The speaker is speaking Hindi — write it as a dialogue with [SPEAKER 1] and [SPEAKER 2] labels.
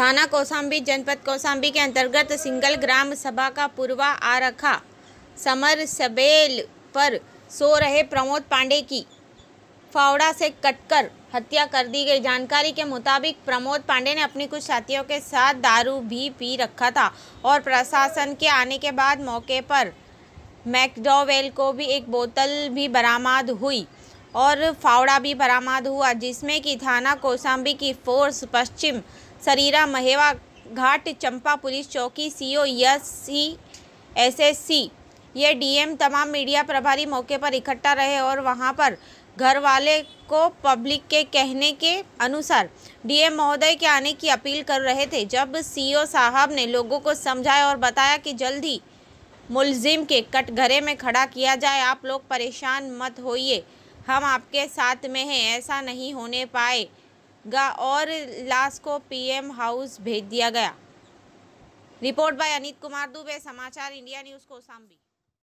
[SPEAKER 1] थाना कौसाम्बी जनपद कौसाम्बी के अंतर्गत सिंगल ग्राम सभा का पूर्वा आरखा समर सबेल पर सो रहे प्रमोद पांडे की फावड़ा से कटकर हत्या कर दी गई जानकारी के मुताबिक प्रमोद पांडे ने अपनी कुछ साथियों के साथ दारू भी पी रखा था और प्रशासन के आने के बाद मौके पर मैकडोवेल को भी एक बोतल भी बरामद हुई और फावड़ा भी बरामद हुआ जिसमें कि थाना कोसाम्बी की फोर्स पश्चिम सरीरा महेवा घाट चंपा पुलिस चौकी सीओ सी एसएससी ये डीएम तमाम मीडिया प्रभारी मौके पर इकट्ठा रहे और वहां पर घर वाले को पब्लिक के कहने के अनुसार डीएम महोदय के आने की अपील कर रहे थे जब सीओ साहब ने लोगों को समझाया और बताया कि जल्द ही मुलजिम के कटघरे में खड़ा किया जाए आप लोग परेशान मत होइए हम आपके साथ में हैं ऐसा नहीं होने पाए और लाश को पीएम हाउस भेज दिया गया report by Anit Kumar Dubey Samachar India news Kosambi